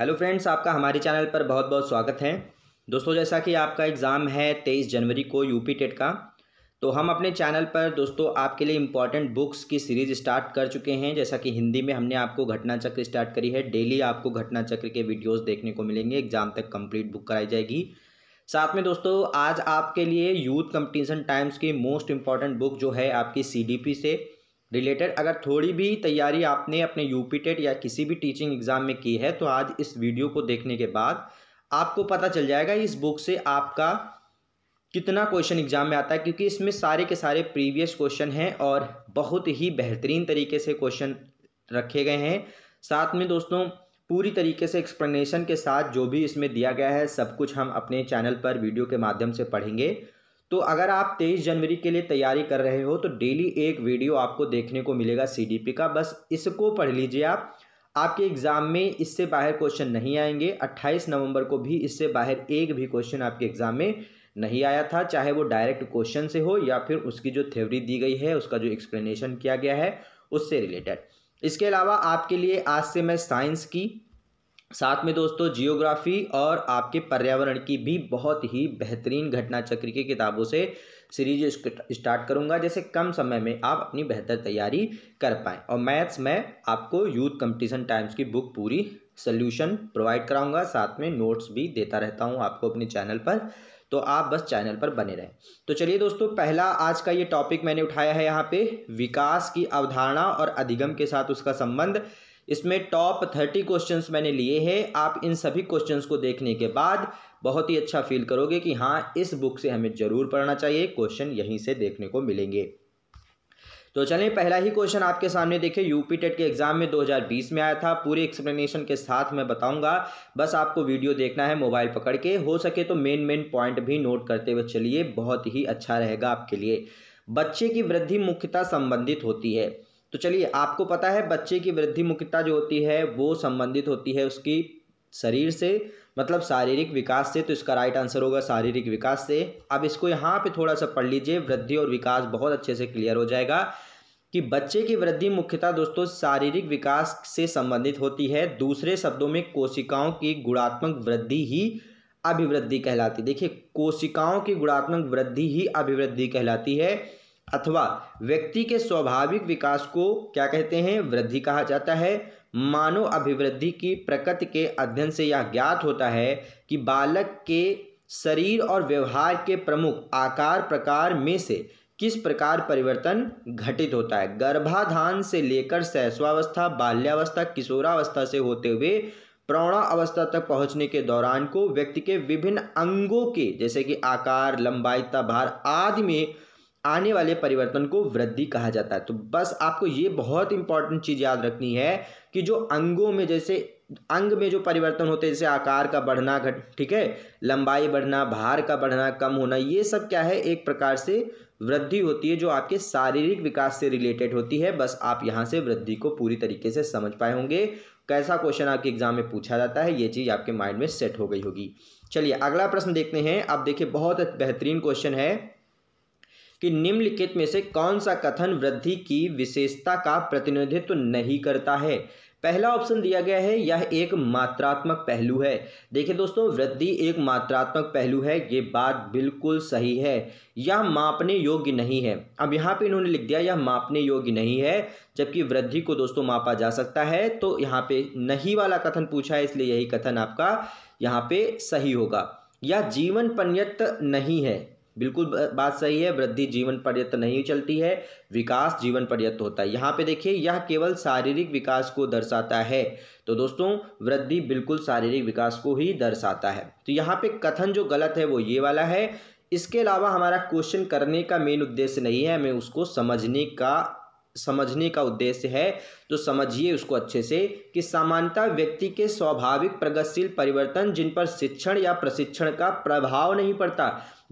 hello friends आपका हमारे channel पर बहुत बहुत स्वागत है दोस्तों जैसा कि आपका एग्ज़ाम है तेईस जनवरी को यूपी टेट का तो हम अपने चैनल पर दोस्तों आपके लिए इम्पॉर्टेंट बुक्स की सीरीज़ स्टार्ट कर चुके हैं जैसा कि हिंदी में हमने आपको घटना चक्र स्टार्ट करी है डेली आपको घटना चक्र के वीडियोस देखने को मिलेंगे एग्ज़ाम तक कंप्लीट बुक कराई जाएगी साथ में दोस्तों आज आपके लिए यूथ कंपटीशन टाइम्स की मोस्ट इम्पॉर्टेंट बुक जो है आपकी सी से रिलेटेड अगर थोड़ी भी तैयारी आपने अपने यूपीटेट या किसी भी टीचिंग एग्ज़ाम में की है तो आज इस वीडियो को देखने के बाद आपको पता चल जाएगा इस बुक से आपका कितना क्वेश्चन एग्ज़ाम में आता है क्योंकि इसमें सारे के सारे प्रीवियस क्वेश्चन हैं और बहुत ही बेहतरीन तरीके से क्वेश्चन रखे गए हैं साथ में दोस्तों पूरी तरीके से एक्सप्लेनेशन के साथ जो भी इसमें दिया गया है सब कुछ हम अपने चैनल पर वीडियो के माध्यम से पढ़ेंगे तो अगर आप 23 जनवरी के लिए तैयारी कर रहे हो तो डेली एक वीडियो आपको देखने को मिलेगा सीडीपी का बस इसको पढ़ लीजिए आप आपके एग्ज़ाम में इससे बाहर क्वेश्चन नहीं आएंगे 28 नवंबर को भी इससे बाहर एक भी क्वेश्चन आपके एग्ज़ाम में नहीं आया था चाहे वो डायरेक्ट क्वेश्चन से हो या फिर उसकी जो थ्योरी दी गई है उसका जो एक्सप्लेनेशन किया गया है उससे रिलेटेड इसके अलावा आपके लिए आज से मैं साइंस की साथ में दोस्तों जियोग्राफी और आपके पर्यावरण की भी बहुत ही बेहतरीन घटना चक्र की किताबों से सीरीज स्टार्ट करूंगा जैसे कम समय में आप अपनी बेहतर तैयारी कर पाएँ और मैथ्स में आपको यूथ कंपटीशन टाइम्स की बुक पूरी सोल्यूशन प्रोवाइड कराऊंगा साथ में नोट्स भी देता रहता हूँ आपको अपने चैनल पर तो आप बस चैनल पर बने रहें तो चलिए दोस्तों पहला आज का ये टॉपिक मैंने उठाया है यहाँ पे विकास की अवधारणा और अधिगम के साथ उसका संबंध इसमें टॉप थर्टी क्वेश्चंस मैंने लिए हैं आप इन सभी क्वेश्चंस को देखने के बाद बहुत ही अच्छा फील करोगे कि हाँ इस बुक से हमें ज़रूर पढ़ना चाहिए क्वेश्चन यहीं से देखने को मिलेंगे तो चलिए पहला ही क्वेश्चन आपके सामने देखिए यूपी टेट के एग्जाम में 2020 में आया था पूरे एक्सप्लेनेशन के साथ मैं बताऊंगा बस आपको वीडियो देखना है मोबाइल पकड़ के हो सके तो मेन मेन पॉइंट भी नोट करते हुए चलिए बहुत ही अच्छा रहेगा आपके लिए बच्चे की वृद्धि मुख्यतः संबंधित होती है तो चलिए आपको पता है बच्चे की वृद्धि मुख्यता जो होती है वो संबंधित होती है उसकी शरीर से मतलब शारीरिक विकास से तो इसका राइट आंसर होगा शारीरिक विकास से अब इसको यहाँ पे थोड़ा सा पढ़ लीजिए वृद्धि और विकास बहुत अच्छे से क्लियर हो जाएगा कि बच्चे की वृद्धि मुख्यतः दोस्तों शारीरिक विकास से संबंधित होती है दूसरे शब्दों में कोशिकाओं की गुणात्मक वृद्धि ही अभिवृद्धि कहलाती देखिए कोशिकाओं की गुणात्मक वृद्धि ही अभिवृद्धि कहलाती है अथवा व्यक्ति के स्वाभाविक विकास को क्या कहते हैं वृद्धि कहा जाता है मानव अभिवृद्धि की प्रकृति के अध्ययन से यह ज्ञात होता है कि बालक के शरीर और व्यवहार के प्रमुख आकार प्रकार में से किस प्रकार परिवर्तन घटित होता है गर्भाधान से लेकर सहस्वावस्था बाल्यावस्था किशोरावस्था से होते हुए प्रौणा अवस्था तक पहुंचने के दौरान को व्यक्ति के विभिन्न अंगों के जैसे कि आकार लंबाई तथा भार आदि में आने वाले परिवर्तन को वृद्धि कहा जाता है तो बस आपको ये बहुत इंपॉर्टेंट चीज़ याद रखनी है कि जो अंगों में जैसे अंग में जो परिवर्तन होते हैं जैसे आकार का बढ़ना घट ठीक है लंबाई बढ़ना भार का बढ़ना कम होना ये सब क्या है एक प्रकार से वृद्धि होती है जो आपके शारीरिक विकास से रिलेटेड होती है बस आप यहाँ से वृद्धि को पूरी तरीके से समझ पाए होंगे कैसा क्वेश्चन आपके एग्जाम में पूछा जाता है ये चीज़ आपके माइंड में सेट हो गई होगी चलिए अगला प्रश्न देखते हैं आप देखिए बहुत बेहतरीन क्वेश्चन है कि निम्नलिखित में से कौन सा कथन वृद्धि की विशेषता का प्रतिनिधित्व नहीं करता है पहला ऑप्शन दिया गया है यह एक मात्रात्मक पहलू है देखिए दोस्तों वृद्धि एक मात्रात्मक पहलू है ये बात बिल्कुल सही है यह मापने योग्य नहीं है अब यहाँ पे इन्होंने लिख दिया यह मापने योग्य नहीं है जबकि वृद्धि को दोस्तों मापा जा सकता है तो यहाँ पे नहीं वाला कथन पूछा है इसलिए यही कथन आपका यहाँ पे सही होगा यह जीवन पर्यत नहीं है बिल्कुल बात सही है वृद्धि जीवन पर्यत नहीं चलती है विकास जीवन पर्यत होता है यहाँ पे देखिए यह केवल शारीरिक विकास को दर्शाता है तो दोस्तों वृद्धि बिल्कुल शारीरिक विकास को ही दर्शाता है तो यहाँ पे कथन जो गलत है वो ये वाला है इसके अलावा हमारा क्वेश्चन करने का मेन उद्देश्य नहीं है हमें उसको समझने का समझने का उद्देश्य है तो समझिए उसको अच्छे से कि सामान्यतः व्यक्ति के स्वाभाविक प्रगतिशील परिवर्तन जिन पर शिक्षण या प्रशिक्षण का प्रभाव नहीं पड़ता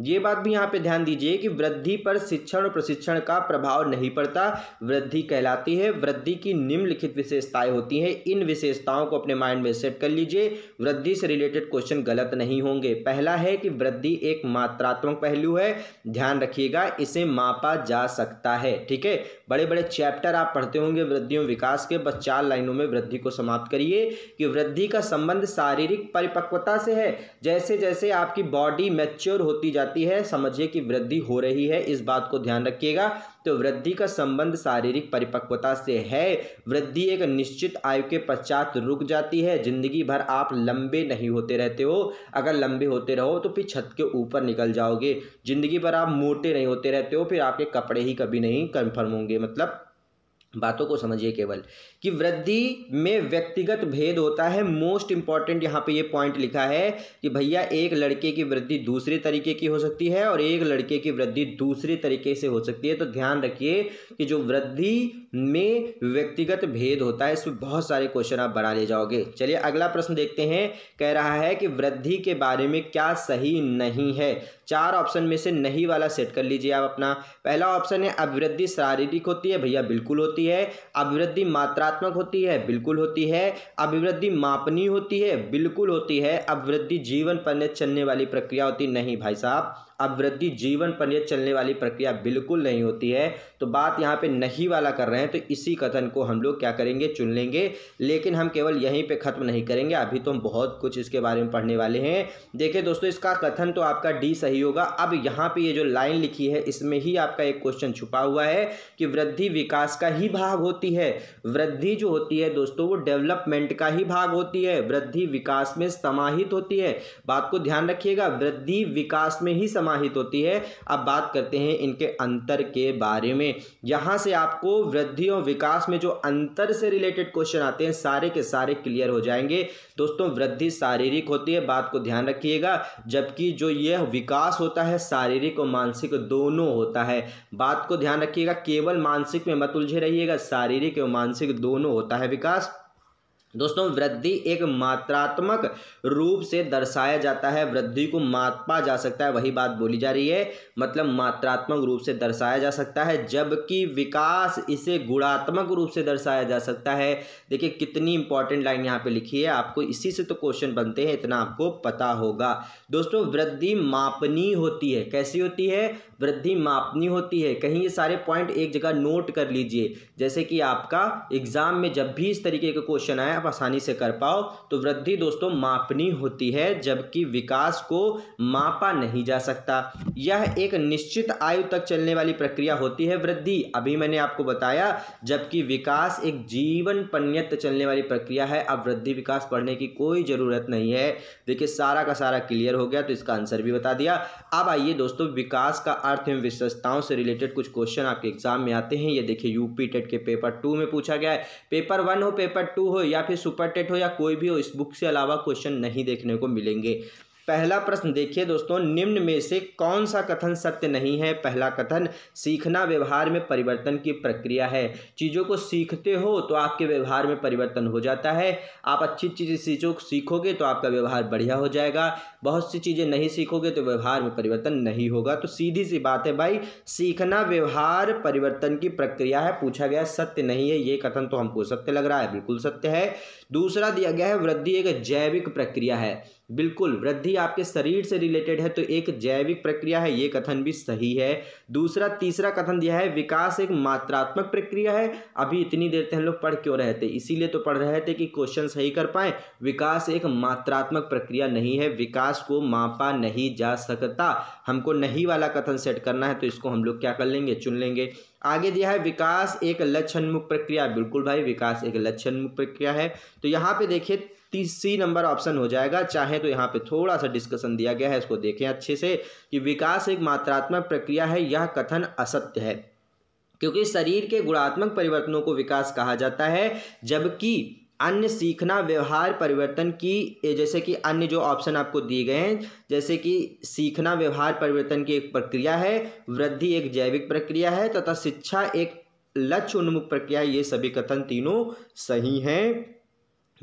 ये बात भी यहाँ पे ध्यान दीजिए कि वृद्धि पर शिक्षण और प्रशिक्षण का प्रभाव नहीं पड़ता वृद्धि कहलाती है वृद्धि की निम्नलिखित विशेषताएं होती हैं इन विशेषताओं को अपने माइंड में सेट कर लीजिए वृद्धि से रिलेटेड क्वेश्चन गलत नहीं होंगे पहला है कि वृद्धि एक मात्रात्मक पहलू है ध्यान रखिएगा इसे मापा जा सकता है ठीक है बड़े बड़े चैप्टर आप पढ़ते होंगे वृद्धि और विकास के बस चार लाइनों में वृद्धि को समाप्त करिए कि वृद्धि का संबंध शारीरिक परिपक्वता से है जैसे जैसे आपकी बॉडी मैच्योर होती जाती जाती है समझिए कि वृद्धि हो रही है इस बात को ध्यान रखिएगा तो वृद्धि का संबंध शारीरिक परिपक्वता से है वृद्धि एक निश्चित आयु के पश्चात रुक जाती है जिंदगी भर आप लंबे नहीं होते रहते हो अगर लंबे होते रहो तो फिर छत के ऊपर निकल जाओगे जिंदगी भर आप मोटे नहीं होते रहते हो फिर आपके कपड़े ही कभी नहीं कन्फर्म होंगे मतलब बातों को समझिए केवल कि वृद्धि में व्यक्तिगत भेद होता है मोस्ट इंपॉर्टेंट यहाँ पे ये पॉइंट लिखा है कि भैया एक लड़के की वृद्धि दूसरे तरीके की हो सकती है और एक लड़के की वृद्धि दूसरे तरीके से हो सकती है तो ध्यान रखिए कि जो वृद्धि में व्यक्तिगत भेद होता है इसमें बहुत सारे क्वेश्चन आप बना ले जाओगे चलिए अगला प्रश्न देखते हैं कह रहा है कि वृद्धि के बारे में क्या सही नहीं है चार ऑप्शन में से नहीं वाला सेट कर लीजिए आप अपना पहला ऑप्शन है अभिवृद्धि शारीरिक होती है भैया बिल्कुल होती होती है अभिवृद्धि मात्रात्मक होती है बिल्कुल होती है अभिवृद्धि मापनी होती है बिल्कुल होती है अभिवृद्धि जीवन पर चलने वाली प्रक्रिया होती नहीं भाई साहब अभिवृद्धि जीवन पर्यंत चलने वाली प्रक्रिया बिल्कुल नहीं होती है तो बात यहाँ पे नहीं वाला कर रहे हैं तो इसी कथन को हम लोग क्या करेंगे चुन लेंगे लेकिन हम केवल यहीं पे ख़त्म नहीं करेंगे अभी तो हम बहुत कुछ इसके बारे में पढ़ने वाले हैं देखिए दोस्तों इसका कथन तो आपका डी सही होगा अब यहाँ पर ये जो लाइन लिखी है इसमें ही आपका एक क्वेश्चन छुपा हुआ है कि वृद्धि विकास का ही भाग होती है वृद्धि जो होती है दोस्तों वो डेवलपमेंट का ही भाग होती है वृद्धि विकास में समाहित होती है बात को ध्यान रखिएगा वृद्धि विकास में ही समा समाहित होती है अब बात करते हैं इनके अंतर के बारे में यहाँ से आपको वृद्धि और विकास में जो अंतर से रिलेटेड क्वेश्चन आते हैं सारे के सारे क्लियर हो जाएंगे दोस्तों वृद्धि शारीरिक होती है बात को ध्यान रखिएगा जबकि जो यह विकास होता है शारीरिक और मानसिक दोनों होता है बात को ध्यान रखिएगा केवल मानसिक में मत उलझे रहिएगा शारीरिक और मानसिक दोनों होता है विकास दोस्तों वृद्धि एक मात्रात्मक रूप से दर्शाया जाता है वृद्धि को मापा जा सकता है वही बात बोली जा रही है मतलब मात्रात्मक रूप से दर्शाया जा सकता है जबकि विकास इसे गुणात्मक रूप से दर्शाया जा सकता है देखिए कितनी इंपॉर्टेंट लाइन यहाँ पे लिखी है आपको इसी से तो क्वेश्चन बनते हैं इतना आपको पता होगा दोस्तों वृद्धि मापनी होती है कैसी होती है वृद्धि मापनी होती है कहीं ये सारे पॉइंट एक जगह नोट कर लीजिए जैसे कि आपका एग्ज़ाम में जब भी इस तरीके का क्वेश्चन आए आप आसानी से कर पाओ तो वृद्धि दोस्तों मापनी होती है जबकि विकास को मापा नहीं जा सकता यह एक निश्चित आयु तक चलने वाली प्रक्रिया होती है वृद्धि अभी मैंने आपको बताया जबकि विकास एक जीवन पन्यत चलने वाली प्रक्रिया है अब वृद्धि विकास पढ़ने की कोई ज़रूरत नहीं है देखिए सारा का सारा क्लियर हो गया तो इसका आंसर भी बता दिया अब आइए दोस्तों विकास का अर्थ एवं विशेषताओं से रिलेटेड कुछ क्वेश्चन आपके एग्जाम में आते हैं ये देखिए यूपी टेट e के पेपर टू में पूछा गया है पेपर वन हो पेपर टू हो या फिर सुपर टेट e हो या कोई भी हो इस बुक से अलावा क्वेश्चन नहीं देखने को मिलेंगे पहला प्रश्न देखिए दोस्तों निम्न में से कौन सा कथन सत्य नहीं है पहला कथन सीखना व्यवहार में परिवर्तन की प्रक्रिया है चीज़ों को सीखते हो तो आपके व्यवहार में परिवर्तन हो जाता है आप अच्छी चीज़ें चीज़ों को सीखोगे तो आपका व्यवहार बढ़िया हो जाएगा बहुत सी चीज़ें नहीं सीखोगे तो व्यवहार में परिवर्तन नहीं होगा तो सीधी सी बात है भाई सीखना व्यवहार परिवर्तन की प्रक्रिया है पूछा गया सत्य नहीं है ये कथन तो हमको सत्य लग रहा है बिल्कुल सत्य है दूसरा दिया गया है वृद्धि एक जैविक प्रक्रिया है बिल्कुल वृद्धि आपके शरीर से रिलेटेड है तो एक जैविक प्रक्रिया है ये कथन भी सही है दूसरा तीसरा कथन दिया है विकास एक मात्रात्मक प्रक्रिया है अभी इतनी देर तक हम लोग पढ़ क्यों रहे थे इसीलिए तो पढ़ रहे थे कि क्वेश्चन सही कर पाए विकास एक मात्रात्मक प्रक्रिया नहीं है विकास को मापा नहीं जा सकता हमको नहीं वाला कथन सेट करना है तो इसको हम लोग क्या कर लेंगे चुन लेंगे आगे दिया है विकास एक लक्षणमुख प्रक्रिया बिल्कुल भाई विकास एक लक्षणमुख प्रक्रिया है तो यहाँ पे देखिए तीसरी नंबर ऑप्शन हो जाएगा चाहे तो यहाँ पे थोड़ा सा डिस्कशन दिया गया है इसको देखें अच्छे से कि विकास एक मात्रात्मक प्रक्रिया है यह कथन असत्य है क्योंकि शरीर के गुणात्मक परिवर्तनों को विकास कहा जाता है जबकि अन्य सीखना व्यवहार परिवर्तन की जैसे कि अन्य जो ऑप्शन आपको दिए गए हैं जैसे कि सीखना व्यवहार परिवर्तन की एक प्रक्रिया है वृद्धि एक जैविक प्रक्रिया है तथा शिक्षा एक लक्ष्य उन्मुख प्रक्रिया ये सभी कथन तीनों सही हैं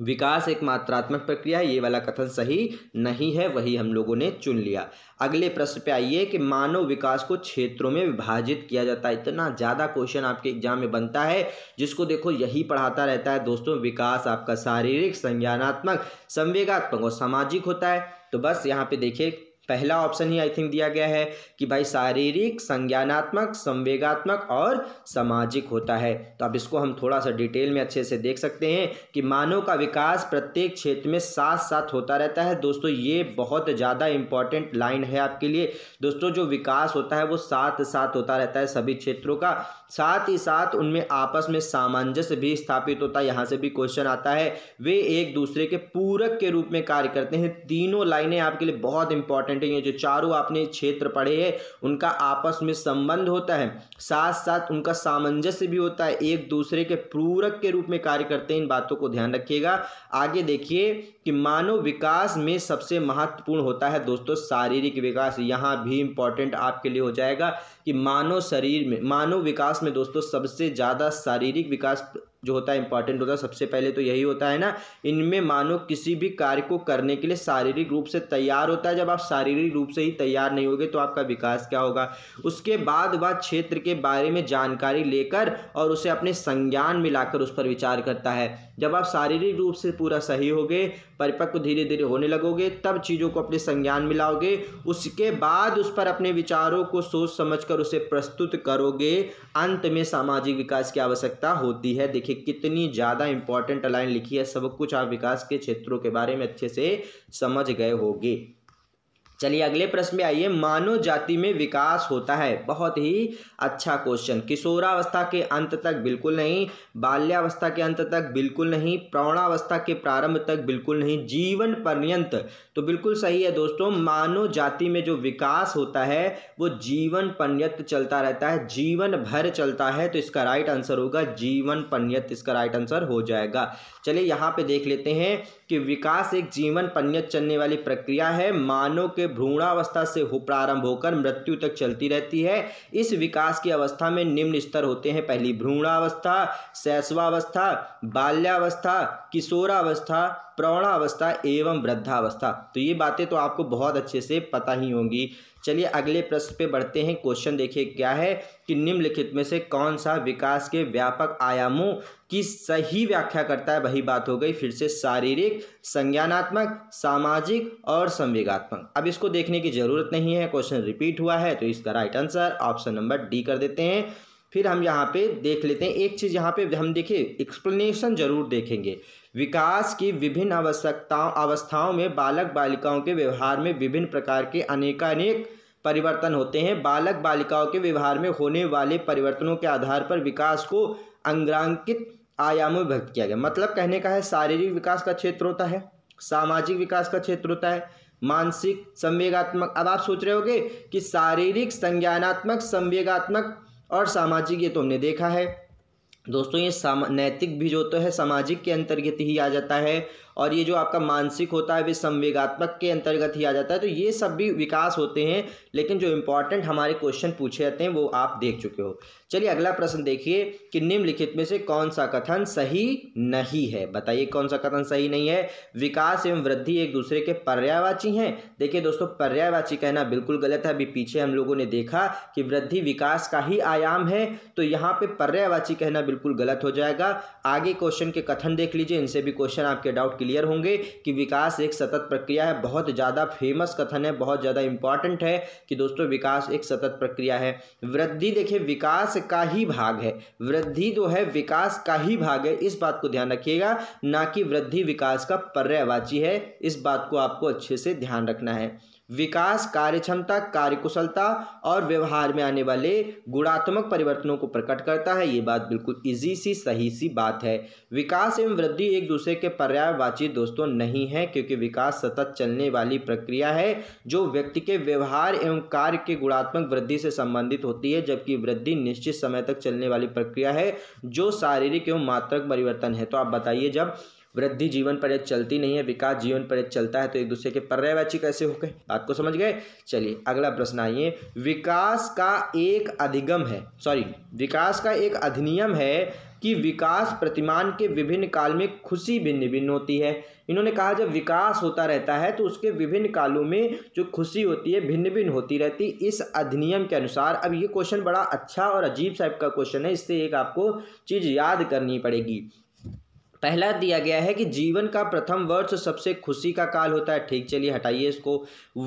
विकास एक मात्रात्मक प्रक्रिया ये वाला कथन सही नहीं है वही हम लोगों ने चुन लिया अगले प्रश्न पे आइए कि मानव विकास को क्षेत्रों में विभाजित किया जाता है इतना ज़्यादा क्वेश्चन आपके एग्जाम में बनता है जिसको देखो यही पढ़ाता रहता है दोस्तों विकास आपका शारीरिक संज्ञानात्मक संवेगात्मक और सामाजिक होता है तो बस यहाँ पे देखिए पहला ऑप्शन ही आई थिंक दिया गया है कि भाई शारीरिक संज्ञानात्मक संवेगात्मक और सामाजिक होता है तो अब इसको हम थोड़ा सा डिटेल में अच्छे से देख सकते हैं कि मानव का विकास प्रत्येक क्षेत्र में साथ साथ होता रहता है दोस्तों ये बहुत ज़्यादा इंपॉर्टेंट लाइन है आपके लिए दोस्तों जो विकास होता है वो साथ साथ होता रहता है सभी क्षेत्रों का साथ ही साथ उनमें आपस में सामंजस्य भी स्थापित होता है यहाँ से भी क्वेश्चन आता है वे एक दूसरे के पूरक के रूप में कार्य करते हैं तीनों लाइनें आपके लिए बहुत इंपॉर्टेंट पॉइंटिंग है जो चारों आपने क्षेत्र पढ़े हैं उनका आपस में संबंध होता है साथ साथ उनका सामंजस्य भी होता है एक दूसरे के पूरक के रूप में कार्य करते हैं इन बातों को ध्यान रखिएगा आगे देखिए कि मानव विकास में सबसे महत्वपूर्ण होता है दोस्तों शारीरिक विकास यहाँ भी इंपॉर्टेंट आपके लिए हो जाएगा कि मानव शरीर में मानव विकास में दोस्तों सबसे ज़्यादा शारीरिक विकास जो होता है इंपॉर्टेंट होता है सबसे पहले तो यही होता है ना इनमें मानव किसी भी कार्य को करने के लिए शारीरिक रूप से तैयार होता है जब आप शारीरिक रूप से ही तैयार नहीं होगे तो आपका विकास क्या होगा उसके बाद वह क्षेत्र के बारे में जानकारी लेकर और उसे अपने संज्ञान में लाकर उस पर विचार करता है जब आप शारीरिक रूप से पूरा सही होगे परिपक्व धीरे धीरे होने लगोगे तब चीज़ों को अपने संज्ञान में लाओगे उसके बाद उस पर अपने विचारों को सोच समझ कर उसे प्रस्तुत करोगे अंत में सामाजिक विकास की आवश्यकता होती है देखिए कितनी ज़्यादा इंपॉर्टेंट लाइन लिखी है सब कुछ आप विकास के क्षेत्रों के बारे में अच्छे से समझ गए होगे चलिए अगले प्रश्न में आइए मानव जाति में विकास होता है बहुत ही अच्छा क्वेश्चन किशोरावस्था के अंत तक बिल्कुल नहीं बाल्यावस्था के अंत तक बिल्कुल नहीं प्रौणावस्था के प्रारंभ तक बिल्कुल नहीं जीवन पर्यंत तो बिल्कुल सही है दोस्तों मानव जाति में जो विकास होता है वो जीवन पर्यंत चलता रहता है जीवन भर चलता है तो इसका राइट आंसर होगा जीवन पर्यंत इसका राइट आंसर हो जाएगा चलिए यहाँ पे देख लेते हैं कि विकास एक जीवन पन्नत चलने वाली प्रक्रिया है मानव के भ्रूणावस्था से हो प्रारंभ होकर मृत्यु तक चलती रहती है इस विकास की अवस्था में निम्न स्तर होते हैं पहली भ्रूणावस्था शैशवावस्था बाल्यावस्था किशोरावस्था प्रौढ़ावस्था एवं वृद्धावस्था तो ये बातें तो आपको बहुत अच्छे से पता ही होंगी चलिए अगले प्रश्न पे बढ़ते हैं क्वेश्चन देखिए क्या है कि निम्नलिखित में से कौन सा विकास के व्यापक आयामों की सही व्याख्या करता है वही बात हो गई फिर से शारीरिक संज्ञानात्मक सामाजिक और संवेगात्मक अब इसको देखने की जरूरत नहीं है क्वेश्चन रिपीट हुआ है तो इसका right answer option number D कर देते हैं फिर हम यहाँ पे देख लेते हैं एक चीज़ यहाँ पे हम देखिए एक्सप्लेनेशन जरूर देखेंगे विकास की विभिन्न आवश्यकताओं अवस्थाओं में बालक बालिकाओं के व्यवहार में विभिन्न प्रकार के अनेकानेक परिवर्तन होते हैं बालक बालिकाओं के व्यवहार में होने वाले परिवर्तनों के आधार पर विकास को अंग्रांकित आयामों में व्यक्त किया गया मतलब कहने का है शारीरिक विकास का क्षेत्र होता है सामाजिक विकास का क्षेत्र होता है मानसिक संवेगात्मक अब आप सोच रहे होगे कि शारीरिक संज्ञानात्मक संवेगात्मक और सामाजिक ये तो हमने देखा है दोस्तों ये नैतिक भी जो तो है सामाजिक के अंतर्गत ही आ जाता है और ये जो आपका मानसिक होता है वे संवेगात्मक के अंतर्गत ही आ जाता है तो ये सब भी विकास होते हैं लेकिन जो इंपॉर्टेंट हमारे क्वेश्चन पूछे जाते हैं वो आप देख चुके हो चलिए अगला प्रश्न देखिए कि निम्नलिखित में से कौन सा कथन सही नहीं है बताइए कौन सा कथन सही नहीं है विकास एवं वृद्धि एक दूसरे के पर्यायवाची हैं देखिए दोस्तों पर्यायवाची कहना बिल्कुल गलत है अभी पीछे हम लोगों ने देखा कि वृद्धि विकास का ही आयाम है तो यहाँ पे पर्यायवाची कहना बिल्कुल गलत हो जाएगा आगे क्वेश्चन के कथन देख लीजिए इनसे भी क्वेश्चन आपके डाउट क्लियर होंगे कि विकास एक सतत प्रक्रिया है बहुत ज़्यादा फेमस कथन है बहुत ज़्यादा इंपॉर्टेंट है कि दोस्तों विकास एक सतत प्रक्रिया है वृद्धि देखिए विकास का ही भाग है वृद्धि जो तो है विकास का ही भाग है इस बात को ध्यान रखिएगा ना कि वृद्धि विकास का पर्यायवाची है इस बात को आपको अच्छे से ध्यान रखना है विकास कार्यक्षमता कार्यकुशलता और व्यवहार में आने वाले गुणात्मक परिवर्तनों को प्रकट करता है ये बात बिल्कुल इजी सी सही सी बात है विकास एवं वृद्धि एक दूसरे के पर्यायवाची दोस्तों नहीं है क्योंकि विकास सतत चलने वाली प्रक्रिया है जो व्यक्ति के व्यवहार एवं कार्य के गुणात्मक वृद्धि से संबंधित होती है जबकि वृद्धि निश्चित समय तक चलने वाली प्रक्रिया है जो शारीरिक एवं मात्रक परिवर्तन है तो आप बताइए जब वृद्धि जीवन पर्यत चलती नहीं है विकास जीवन पर्यत चलता है तो एक दूसरे के पर्यायवाची कैसे हो गए बात को समझ गए चलिए अगला प्रश्न आइए विकास का एक अधिगम है सॉरी विकास का एक अधिनियम है कि विकास प्रतिमान के विभिन्न काल में खुशी भिन्न भिन्न होती है इन्होंने कहा जब विकास होता रहता है तो उसके विभिन्न कालों में जो खुशी होती है भिन्न भिन्न होती रहती इस अधिनियम के अनुसार अब ये क्वेश्चन बड़ा अच्छा और अजीब साइप का क्वेश्चन है इससे एक आपको चीज़ याद करनी पड़ेगी पहला दिया गया है कि जीवन का प्रथम वर्ष सबसे खुशी का काल होता है ठीक चलिए हटाइए इसको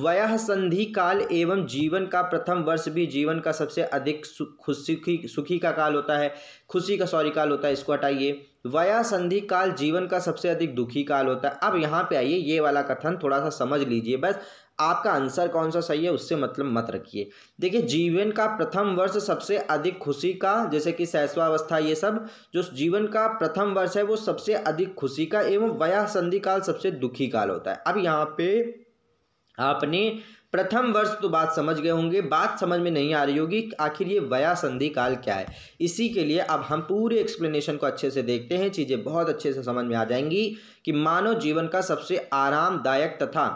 वयह संधि काल एवं जीवन का प्रथम वर्ष भी जीवन का सबसे अधिक सुखी सुखी का काल होता है खुशी का सॉरी काल होता है इसको हटाइए वया संधि काल जीवन का सबसे अधिक दुखी काल होता है अब यहाँ पे आइए ये वाला कथन थोड़ा सा समझ लीजिए बस आपका आंसर कौन सा सही है उससे मतलब मत रखिए देखिए जीवन का प्रथम वर्ष सबसे अधिक खुशी का जैसे कि शैशवावस्था ये सब जो जीवन का प्रथम वर्ष है वो सबसे अधिक खुशी का एवं वया संधि काल सबसे दुखी काल होता है अब यहाँ पे आपने प्रथम वर्ष तो बात समझ गए होंगे बात समझ में नहीं आ रही होगी आखिर ये वया संधि काल क्या है इसी के लिए अब हम पूरे एक्सप्लेनेशन को अच्छे से देखते हैं चीज़ें बहुत अच्छे से समझ में आ जाएंगी कि मानव जीवन का सबसे आरामदायक तथा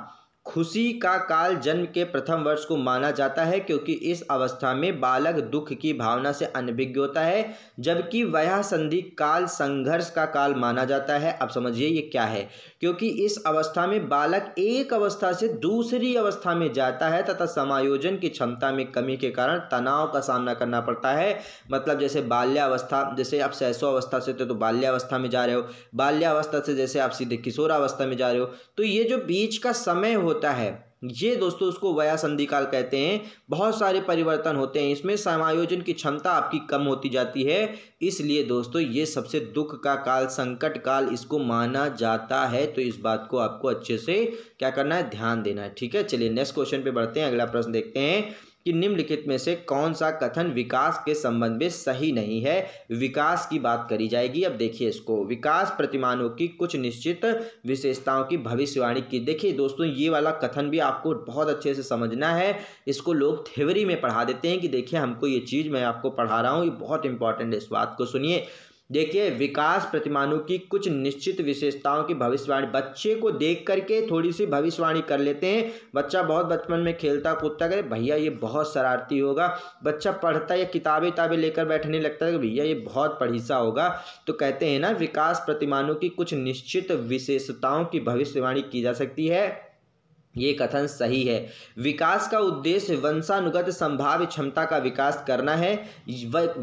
खुशी का काल जन्म के प्रथम वर्ष को माना जाता है क्योंकि इस अवस्था में बालक दुख की भावना से अनभिज्ञ होता है जबकि वह संधि काल संघर्ष का काल माना जाता है अब समझिए ये क्या है क्योंकि इस अवस्था में बालक एक अवस्था से दूसरी अवस्था में जाता है तथा समायोजन की क्षमता में कमी के कारण तनाव का सामना करना पड़ता है मतलब जैसे बाल्यावस्था जैसे आप सैसो अवस्था से तो, तो बाल्यावस्था में जा रहे हो बाल्यावस्था से जैसे आप सीधे किशोरावस्था में जा रहे हो तो ये जो बीच का समय हो होता है ये दोस्तों उसको वया संधिकाल कहते हैं बहुत सारे परिवर्तन होते हैं इसमें समायोजन की क्षमता आपकी कम होती जाती है इसलिए दोस्तों ये सबसे दुख का काल संकट काल इसको माना जाता है तो इस बात को आपको अच्छे से क्या करना है ध्यान देना है ठीक है चलिए नेक्स्ट क्वेश्चन पे बढ़ते हैं अगला प्रश्न देखते हैं कि निम्नलिखित में से कौन सा कथन विकास के संबंध में सही नहीं है विकास की बात करी जाएगी अब देखिए इसको विकास प्रतिमानों की कुछ निश्चित विशेषताओं की भविष्यवाणी की देखिए दोस्तों ये वाला कथन भी आपको बहुत अच्छे से समझना है इसको लोग थ्योरी में पढ़ा देते हैं कि देखिए हमको ये चीज़ मैं आपको पढ़ा रहा हूँ ये बहुत इंपॉर्टेंट है इस बात को सुनिए देखिए विकास प्रतिमानों की कुछ निश्चित विशेषताओं की भविष्यवाणी बच्चे को देख करके थोड़ी सी भविष्यवाणी कर लेते हैं बच्चा बहुत बचपन में खेलता कूदता करे भैया ये बहुत शरारती होगा बच्चा पढ़ता या किताबें किताबें लेकर बैठने लगता है भैया ये बहुत पढ़ीसा होगा तो कहते हैं ना विकास प्रतिमानों की कुछ निश्चित विशेषताओं की भविष्यवाणी की जा सकती है ये कथन सही है विकास का उद्देश्य वंशानुगत संभाव्य क्षमता का विकास करना है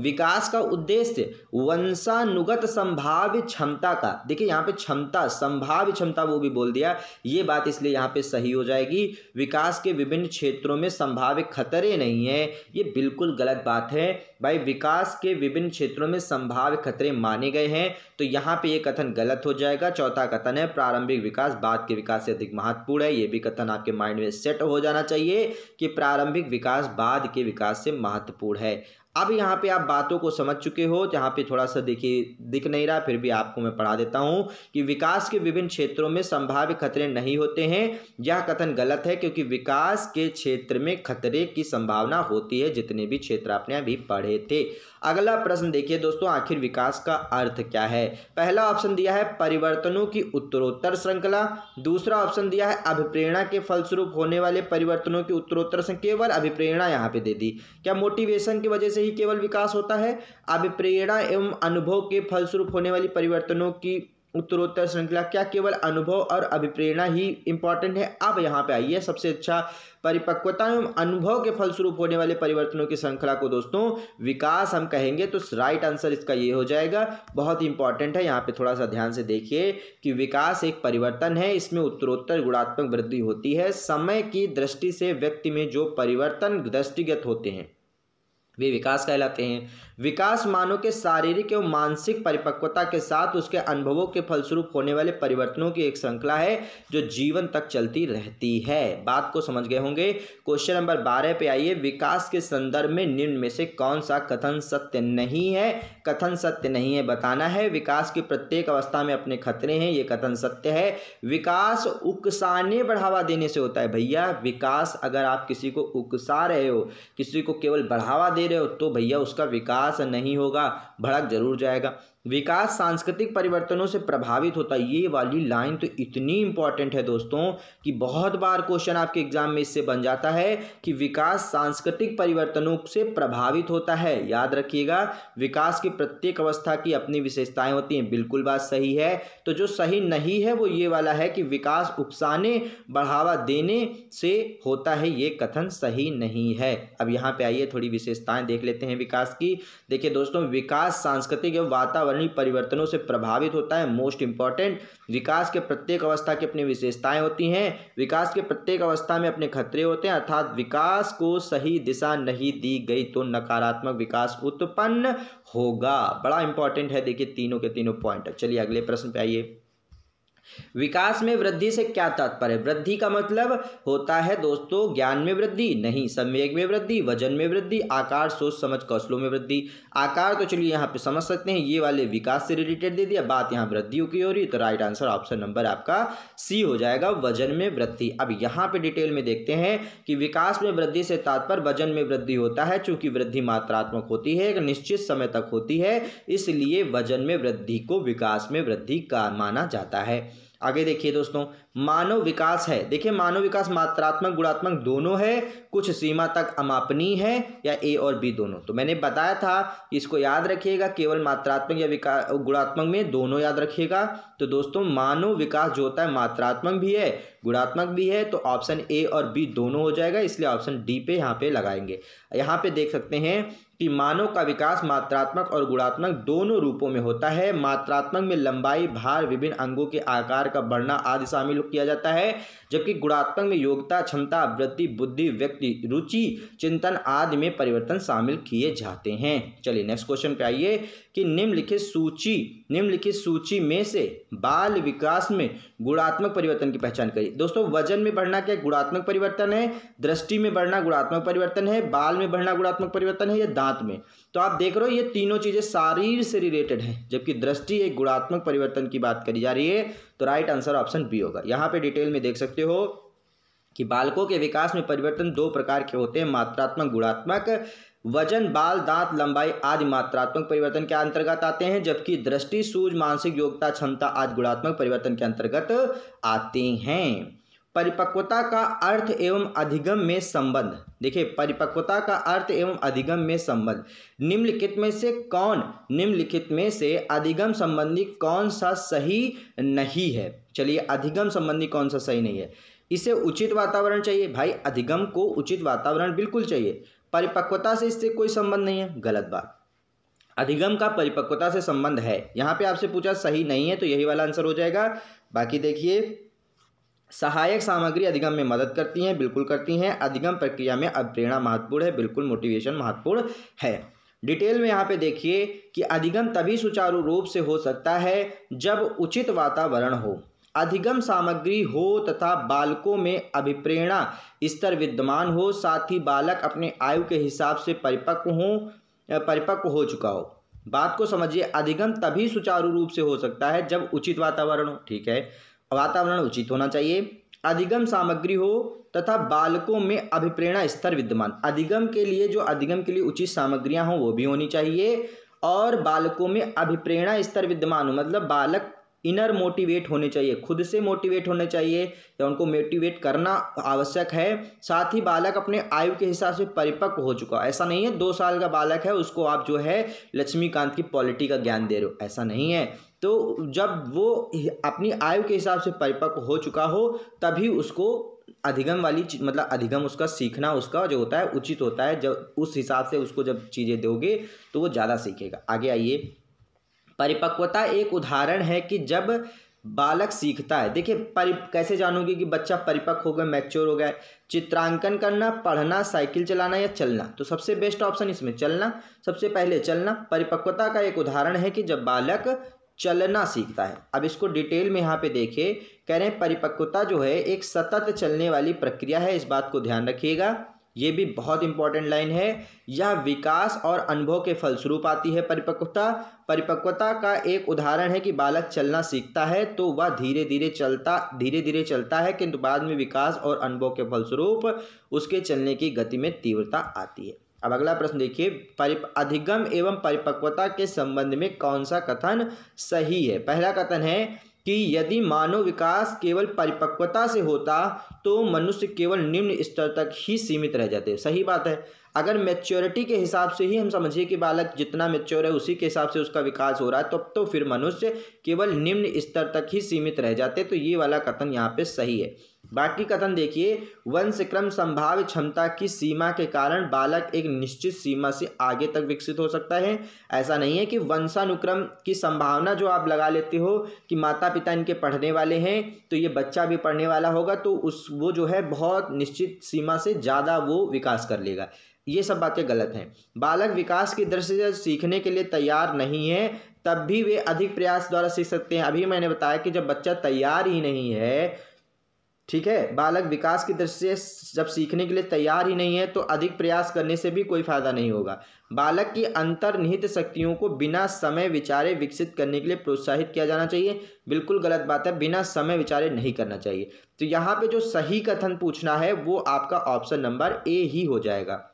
विकास का उद्देश्य वंशानुगत संभाव्य क्षमता का देखिए यहाँ पे क्षमता संभाव्य क्षमता वो भी बोल दिया ये बात इसलिए यहाँ पे सही हो जाएगी विकास के विभिन्न क्षेत्रों में संभाव्य खतरे नहीं है ये बिल्कुल गलत बात है भाई विकास के विभिन्न क्षेत्रों में संभाव्य खतरे माने गए हैं तो यहाँ पे ये कथन गलत हो जाएगा चौथा कथन है प्रारंभिक विकास बाद के विकास से अधिक महत्वपूर्ण है ये भी कथन आपके माइंड में सेट हो जाना चाहिए कि प्रारंभिक विकास बाद के विकास से महत्वपूर्ण है अब यहाँ पे आप बातों को समझ चुके हो यहाँ पे थोड़ा सा देखिए दिख नहीं रहा फिर भी आपको मैं पढ़ा देता हूँ कि विकास के विभिन्न क्षेत्रों में संभाव्य खतरे नहीं होते हैं यह कथन गलत है क्योंकि विकास के क्षेत्र में खतरे की संभावना होती है जितने भी क्षेत्र आपने अभी पढ़े थे अगला प्रश्न देखिए दोस्तों आखिर विकास का अर्थ क्या है पहला ऑप्शन दिया है परिवर्तनों की उत्तरोत्तर श्रृंखला दूसरा ऑप्शन दिया है अभिप्रेरणा के फलस्वरूप होने वाले परिवर्तनों की उत्तरोत्तर केवल अभिप्रेरणा यहाँ पे दे दी क्या मोटिवेशन की वजह से ही केवल विकास होता है अभिप्रेरणा एवं अनुभव के फलस्वरूप होने वाली परिवर्तनों की उत्तरोत्तर श्रृंखला क्या केवल अनुभव और अभिप्रेरणा ही इंपॉर्टेंट है अब यहाँ पे आइए सबसे अच्छा परिपक्वता एवं अनुभव के फलस्वरूप होने वाले परिवर्तनों की श्रृंखला को दोस्तों विकास हम कहेंगे तो राइट आंसर इसका ये हो जाएगा बहुत इंपॉर्टेंट है यहाँ पे थोड़ा सा ध्यान से देखिए कि विकास एक परिवर्तन है इसमें उत्तरोत्तर गुणात्मक वृद्धि होती है समय की दृष्टि से व्यक्ति में जो परिवर्तन दृष्टिगत होते हैं वे विकास कहलाते हैं विकास मानव के शारीरिक एवं मानसिक परिपक्वता के साथ उसके अनुभवों के फलस्वरूप होने वाले परिवर्तनों की एक श्रृंखला है जो जीवन तक चलती रहती है बात को समझ गए होंगे क्वेश्चन नंबर बारह पे आइए विकास के संदर्भ में निम्न में से कौन सा कथन सत्य नहीं है कथन सत्य नहीं है बताना है विकास की प्रत्येक अवस्था में अपने खतरे हैं ये कथन सत्य है विकास उकसाने बढ़ावा देने से होता है भैया विकास अगर आप किसी को उकसा रहे हो किसी को केवल बढ़ावा दे रहे हो तो भैया उसका विकास बर्दाश्त नहीं होगा भड़क जरूर जाएगा विकास सांस्कृतिक परिवर्तनों से प्रभावित होता है ये वाली लाइन तो इतनी इंपॉर्टेंट है दोस्तों कि बहुत बार क्वेश्चन आपके एग्जाम में इससे बन जाता है कि विकास सांस्कृतिक परिवर्तनों से प्रभावित होता है याद रखिएगा विकास की प्रत्येक अवस्था की अपनी विशेषताएं होती हैं बिल्कुल बात सही है तो जो सही नहीं है वो ये वाला है कि विकास उकसाने बढ़ावा देने से होता है ये कथन सही नहीं है अब यहाँ पे आइए थोड़ी विशेषताएं देख लेते हैं विकास की देखिए दोस्तों विकास सांस्कृतिक एवं वातावरण वातावरणीय परिवर्तनों से प्रभावित होता है मोस्ट इंपॉर्टेंट विकास के प्रत्येक अवस्था की अपनी विशेषताएं होती हैं विकास के प्रत्येक अवस्था में अपने खतरे होते हैं अर्थात विकास को सही दिशा नहीं दी गई तो नकारात्मक विकास उत्पन्न होगा बड़ा इंपॉर्टेंट है देखिए तीनों के तीनों पॉइंट चलिए अगले प्रश्न पे आइए विकास में वृद्धि से क्या तात्पर्य वृद्धि का मतलब होता है दोस्तों ज्ञान में वृद्धि नहीं संवेग में वृद्धि वजन में वृद्धि आकार सोच समझ कौशलों में वृद्धि आकार तो चलिए यहाँ पे समझ सकते हैं ये वाले विकास से रिलेटेड दे दिया बात यहाँ वृद्धियों की हो रही तो राइट आंसर ऑप्शन नंबर आपका सी हो जाएगा वजन में वृद्धि अब यहाँ पे डिटेल में देखते हैं कि विकास में वृद्धि से तात्पर्य वजन में वृद्धि होता है चूंकि वृद्धि मात्रात्मक होती है एक निश्चित समय तक होती है इसलिए वजन में वृद्धि को विकास में वृद्धि का माना जाता है आगे देखिए दोस्तों मानव विकास है देखिए मानव विकास मात्रात्मक गुणात्मक दोनों है कुछ सीमा तक अमापनी है या ए और बी दोनों तो मैंने बताया था इसको याद रखिएगा केवल मात्रात्मक या विकास गुणात्मक में दोनों याद रखिएगा तो दोस्तों मानव विकास जो होता है मात्रात्मक भी है गुणात्मक भी है तो ऑप्शन ए और बी दोनों हो जाएगा इसलिए ऑप्शन डी पे यहाँ पे लगाएंगे यहाँ पे देख सकते हैं कि मानव का विकास मात्रात्मक और गुणात्मक दोनों रूपों में होता है मात्रात्मक में लंबाई भार विभिन्न अंगों के आकार का बढ़ना आदि शामिल किया जाता है जबकि गुणात्मक में योग्यता क्षमता वृत्ति बुद्धि व्यक्ति रुचि चिंतन आदि में परिवर्तन शामिल किए जाते हैं चलिए नेक्स्ट क्वेश्चन पे आइए कि निम्नलिखित सूची निम्नलिखित सूची में से बाल विकास में गुणात्मक परिवर्तन की पहचान करिए दोस्तों वजन में बढ़ना क्या गुणात्मक परिवर्तन है दृष्टि में बढ़ना गुणात्मक परिवर्तन है बाल में बढ़ना गुणात्मक परिवर्तन है या दांत में तो आप देख रहे हो ये तीनों चीज़ें शारीर से रिलेटेड हैं जबकि दृष्टि एक गुणात्मक परिवर्तन की बात करी जा रही है तो राइट आंसर ऑप्शन बी होगा यहाँ पर डिटेल में देख सकते हो कि बालकों के विकास में परिवर्तन दो प्रकार के होते हैं मात्रात्मक गुणात्मक वजन बाल दांत लंबाई आदि मात्रात्मक परिवर्तन के अंतर्गत आते हैं जबकि दृष्टि सूझ मानसिक योग्यता क्षमता आदि गुणात्मक परिवर्तन के अंतर्गत आते हैं परिपक्वता का अर्थ एवं अधिगम में संबंध देखिए परिपक्वता का अर्थ एवं अधिगम में संबंध निम्नलिखित में से कौन निम्नलिखित में से अधिगम संबंधी कौन सा सही नहीं है चलिए अधिगम संबंधी कौन सा सही नहीं है इसे उचित वातावरण चाहिए भाई अधिगम को उचित वातावरण बिल्कुल चाहिए परिपक्वता से इससे कोई संबंध नहीं है गलत बात अधिगम का परिपक्वता से संबंध है यहाँ पे आपसे पूछा सही नहीं है तो यही वाला आंसर हो जाएगा बाकी देखिए सहायक सामग्री अधिगम में मदद करती हैं बिल्कुल करती हैं अधिगम प्रक्रिया में अप्रेरणा महत्वपूर्ण है बिल्कुल मोटिवेशन महत्वपूर्ण है डिटेल में यहाँ पे देखिए कि अधिगम तभी सुचारू रूप से हो सकता है जब उचित वातावरण हो अधिगम सामग्री हो तथा बालकों में अभिप्रेरणा स्तर विद्यमान हो साथ ही बालक अपने आयु के हिसाब से परिपक्व हो परिपक्व हो चुका हो बात को समझिए अधिगम तभी सुचारू रूप से हो सकता है जब उचित वातावरण हो ठीक है वातावरण उचित होना चाहिए अधिगम सामग्री हो तथा बालकों में अभिप्रेरणा स्तर विद्यमान अधिगम के लिए जो अधिगम के लिए उचित सामग्रियां हों वो भी होनी चाहिए और बालकों में अभिप्रेरणा स्तर विद्यमान हो मतलब बालक इनर मोटिवेट होने चाहिए खुद से मोटिवेट होने चाहिए या उनको मोटिवेट करना आवश्यक है साथ ही बालक अपने आयु के हिसाब से परिपक्व हो चुका ऐसा नहीं है दो साल का बालक है उसको आप जो है लक्ष्मीकांत की पॉलिटी का ज्ञान दे रहे हो ऐसा नहीं है तो जब वो अपनी आयु के हिसाब से परिपक्व हो चुका हो तभी उसको अधिगम वाली मतलब अधिगम उसका सीखना उसका जो होता है उचित होता है जब उस हिसाब से उसको जब चीज़ें दोगे तो वो ज़्यादा सीखेगा आगे आइए परिपक्वता एक उदाहरण है कि जब बालक सीखता है देखिए परि कैसे जानोगे कि बच्चा परिपक्व हो गया मैच्योर हो गया चित्रांकन करना पढ़ना साइकिल चलाना या चलना तो सबसे बेस्ट ऑप्शन इसमें चलना सबसे पहले चलना परिपक्वता का एक उदाहरण है कि जब बालक चलना सीखता है अब इसको डिटेल में यहाँ पे देखें कह रहे हैं परिपक्वता जो है एक सतत चलने वाली प्रक्रिया है इस बात को ध्यान रखिएगा ये भी बहुत इंपॉर्टेंट लाइन है यह विकास और अनुभव के फलस्वरूप आती है परिपक्वता परिपक्वता का एक उदाहरण है कि बालक चलना सीखता है तो वह धीरे धीरे चलता धीरे धीरे चलता है किंतु बाद में विकास और अनुभव के फलस्वरूप उसके चलने की गति में तीव्रता आती है अब अगला प्रश्न देखिए परिप अधिगम एवं परिपक्वता के संबंध में कौन सा कथन सही है पहला कथन है कि यदि मानव विकास केवल परिपक्वता से होता तो मनुष्य केवल निम्न स्तर तक ही सीमित रह जाते सही बात है अगर मेच्योरिटी के हिसाब से ही हम समझिए कि बालक जितना मेच्योर है उसी के हिसाब से उसका विकास हो रहा है तब तो, तो फिर मनुष्य केवल निम्न स्तर तक ही सीमित रह जाते तो ये वाला कथन यहाँ पे सही है बाकी कथन देखिए वंशक्रम संभाव्य क्षमता की सीमा के कारण बालक एक निश्चित सीमा से आगे तक विकसित हो सकता है ऐसा नहीं है कि वंशानुक्रम की संभावना जो आप लगा लेते हो कि माता पिता इनके पढ़ने वाले हैं तो ये बच्चा भी पढ़ने वाला होगा तो उस वो जो है बहुत निश्चित सीमा से ज़्यादा वो विकास कर लेगा ये सब बातें गलत हैं बालक विकास की दृष्टि से सीखने के लिए तैयार नहीं है तब भी वे अधिक प्रयास द्वारा सीख सकते हैं अभी मैंने बताया कि जब बच्चा तैयार ही नहीं है ठीक है बालक विकास की दृष्टि से जब सीखने के लिए तैयार ही नहीं है तो अधिक प्रयास करने से भी कोई फायदा नहीं होगा बालक की अंतर्निहित शक्तियों को बिना समय विचारे विकसित करने के लिए प्रोत्साहित किया जाना चाहिए बिल्कुल गलत बात है बिना समय विचारे नहीं करना चाहिए तो यहाँ पे जो सही कथन पूछना है वो आपका ऑप्शन नंबर ए ही हो जाएगा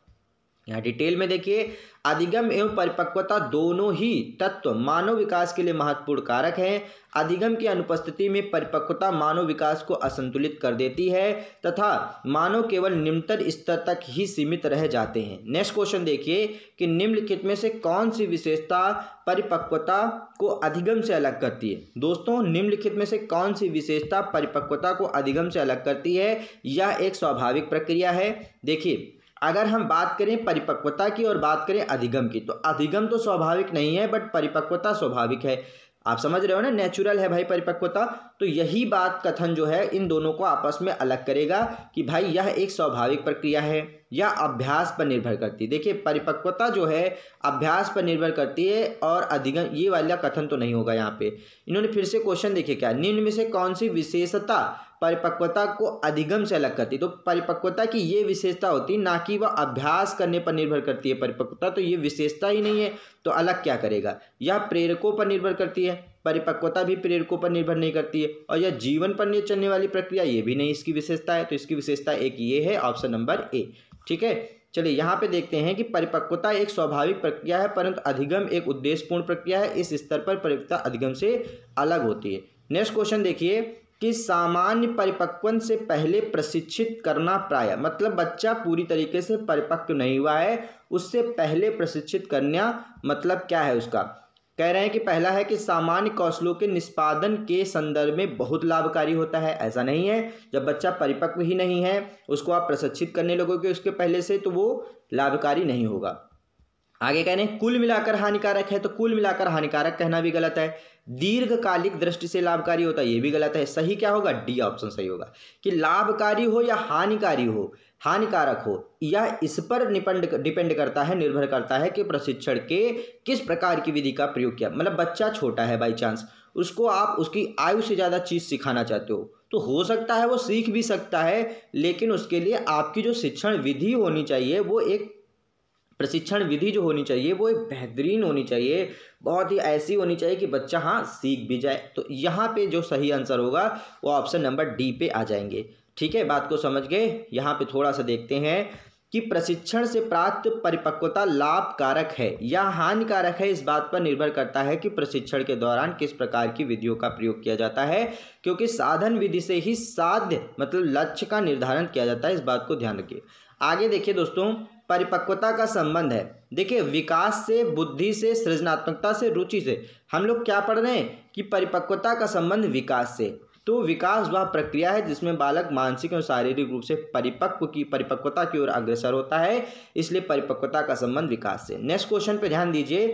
यहाँ डिटेल में देखिए अधिगम एवं परिपक्वता दोनों ही तत्व मानव विकास के लिए महत्वपूर्ण कारक हैं अधिगम की अनुपस्थिति में परिपक्वता मानव विकास को असंतुलित कर देती है तथा मानव केवल निम्नतर स्तर तक ही सीमित रह जाते हैं नेक्स्ट क्वेश्चन देखिए कि निम्नलिखित में से कौन सी विशेषता परिपक्वता को अधिगम से अलग करती है दोस्तों निम्नलिखित में से कौन सी विशेषता परिपक्वता को अधिगम से अलग करती है यह एक स्वाभाविक प्रक्रिया है देखिए अगर हम बात करें परिपक्वता की और बात करें अधिगम की तो अधिगम तो स्वाभाविक नहीं है बट परिपक्वता स्वाभाविक है आप समझ रहे हो ना नेचुरल है भाई परिपक्वता तो यही बात कथन जो है इन दोनों को आपस में अलग करेगा कि भाई यह एक स्वाभाविक प्रक्रिया है यह अभ्यास पर निर्भर करती है देखिए परिपक्वता जो है अभ्यास पर निर्भर करती है और अधिगम ये वाला कथन तो नहीं होगा यहाँ पे इन्होंने फिर से क्वेश्चन देखिए क्या निम्न में से कौन सी विशेषता परिपक्वता को अधिगम से अलग करती है तो परिपक्वता की ये विशेषता होती है ना कि वह अभ्यास करने पर निर्भर करती है परिपक्वता तो ये विशेषता ही नहीं है तो अलग क्या करेगा यह प्रेरकों पर निर्भर करती है परिपक्वता भी प्रेरकों पर निर्भर नहीं करती है और यह जीवन पर चलने वाली प्रक्रिया ये भी नहीं इसकी विशेषता है तो इसकी विशेषता एक ये है ऑप्शन नंबर ए ठीक है चलिए यहाँ पे देखते हैं कि परिपक्वता एक स्वाभाविक प्रक्रिया है परंतु अधिगम एक उद्देश्यपूर्ण प्रक्रिया है इस स्तर पर परिपक्वता अधिगम से अलग होती है नेक्स्ट क्वेश्चन देखिए कि सामान्य परिपक्वन से पहले प्रशिक्षित करना प्राय मतलब बच्चा पूरी तरीके से परिपक्व नहीं हुआ है उससे पहले प्रशिक्षित करना मतलब क्या है उसका कह रहे हैं कि पहला है कि सामान्य कौशलों के निष्पादन के संदर्भ में बहुत लाभकारी होता है ऐसा नहीं है जब बच्चा परिपक्व ही नहीं है उसको आप प्रशिक्षित करने लगोगे उसके पहले से तो वो लाभकारी नहीं होगा आगे कह रहे हैं कुल मिलाकर हानिकारक है तो कुल मिलाकर हानिकारक कहना भी गलत है दीर्घकालिक दृष्टि से लाभकारी होता है ये भी गलत है सही क्या होगा डी ऑप्शन सही होगा कि लाभकारी हो या हानिकारी हो हानिकारक हो या इस पर निपंड डिपेंड करता है निर्भर करता है कि प्रशिक्षण के किस प्रकार की विधि का प्रयोग किया मतलब बच्चा छोटा है बाई चांस उसको आप उसकी आयु से ज़्यादा चीज़ सिखाना चाहते हो तो हो सकता है वो सीख भी सकता है लेकिन उसके लिए आपकी जो शिक्षण विधि होनी चाहिए वो एक प्रशिक्षण विधि जो होनी चाहिए वो एक बेहतरीन होनी चाहिए बहुत ही ऐसी होनी चाहिए कि बच्चा हाँ सीख भी जाए तो यहाँ पे जो सही आंसर होगा वो ऑप्शन नंबर डी पे आ जाएंगे ठीक है बात को समझ गए यहाँ पे थोड़ा सा देखते हैं कि प्रशिक्षण से प्राप्त परिपक्वता लाभकारक है या हानिकारक है इस बात पर निर्भर करता है कि प्रशिक्षण के दौरान किस प्रकार की विधियों का प्रयोग किया जाता है क्योंकि साधन विधि से ही साध्य मतलब लक्ष्य का निर्धारण किया जाता है इस बात को ध्यान रखिए आगे देखिए दोस्तों परिपक्वता का संबंध है देखिए विकास से बुद्धि से सृजनात्मकता से रुचि से हम लोग क्या पढ़ रहे हैं कि परिपक्वता का संबंध विकास से तो विकास वह प्रक्रिया है जिसमें बालक मानसिक और शारीरिक रूप से परिपक्व की परिपक्वता की ओर अग्रसर होता है इसलिए परिपक्वता का संबंध विकास से नेक्स्ट क्वेश्चन पर ध्यान दीजिए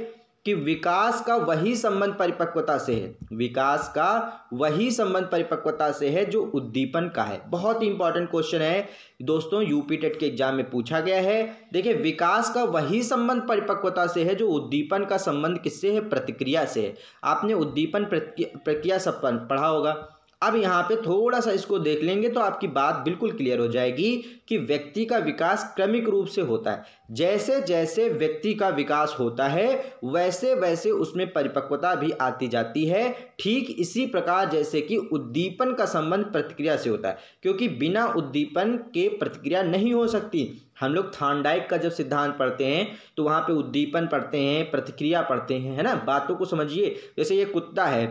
कि विकास का वही संबंध परिपक्वता से है विकास का वही संबंध परिपक्वता से है जो उद्दीपन का है बहुत ही इंपॉर्टेंट क्वेश्चन है दोस्तों यूपी टेट के एग्जाम में पूछा गया है देखिए विकास का वही संबंध परिपक्वता से है जो उद्दीपन का संबंध किससे है प्रतिक्रिया से है आपने उद्दीपन प्रक्रिया सब पढ़ा होगा अब यहाँ पे थोड़ा सा इसको देख लेंगे तो आपकी बात बिल्कुल क्लियर हो जाएगी कि व्यक्ति का विकास क्रमिक रूप से होता है जैसे जैसे व्यक्ति का विकास होता है वैसे वैसे उसमें परिपक्वता भी आती जाती है ठीक इसी प्रकार जैसे कि उद्दीपन का संबंध प्रतिक्रिया से होता है क्योंकि बिना उद्दीपन के प्रतिक्रिया नहीं हो सकती हम लोग थानडाइक का जब सिद्धांत पढ़ते हैं तो वहाँ पे उद्दीपन पढ़ते हैं प्रतिक्रिया पढ़ते हैं है ना बातों को समझिए जैसे ये कुत्ता है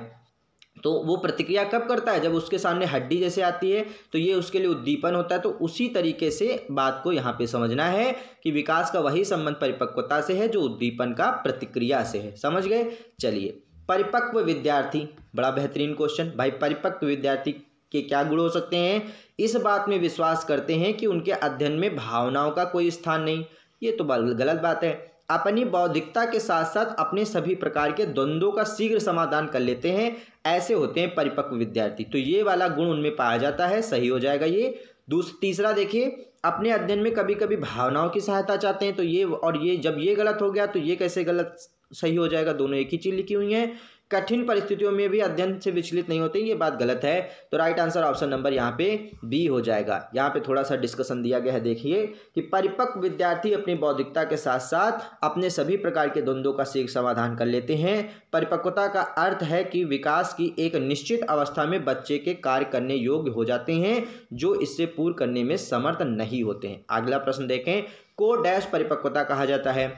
तो वो प्रतिक्रिया कब करता है जब उसके सामने हड्डी जैसे आती है तो ये उसके लिए उद्दीपन होता है तो उसी तरीके से बात को यहाँ पे समझना है कि विकास का वही संबंध परिपक्वता से है जो उद्दीपन का प्रतिक्रिया से है समझ गए चलिए परिपक्व विद्यार्थी बड़ा बेहतरीन क्वेश्चन भाई परिपक्व विद्यार्थी के क्या गुण हो सकते हैं इस बात में विश्वास करते हैं कि उनके अध्ययन में भावनाओं का कोई स्थान नहीं ये तो गलत बात है अपनी बौद्धिकता के साथ साथ अपने सभी प्रकार के द्वंद्वों का शीघ्र समाधान कर लेते हैं ऐसे होते हैं परिपक्व विद्यार्थी तो ये वाला गुण उनमें पाया जाता है सही हो जाएगा ये दूसरा तीसरा देखिए अपने अध्ययन में कभी कभी भावनाओं की सहायता चाहते हैं तो ये और ये जब ये गलत हो गया तो ये कैसे गलत सही हो जाएगा दोनों एक ही चीज़ लिखी हुई हैं कठिन परिस्थितियों में भी अध्ययन से विचलित नहीं होते ये बात गलत है तो राइट आंसर ऑप्शन नंबर यहाँ पे बी हो जाएगा यहाँ पे थोड़ा सा डिस्कशन दिया गया है देखिए कि परिपक्व विद्यार्थी अपनी बौद्धिकता के साथ साथ अपने सभी प्रकार के द्वंद्वों का सीख समाधान कर लेते हैं परिपक्वता का अर्थ है कि विकास की एक निश्चित अवस्था में बच्चे के कार्य करने योग्य हो जाते हैं जो इससे पूर्ण करने में समर्थ नहीं होते हैं अगला प्रश्न देखें को डैश परिपक्वता कहा जाता है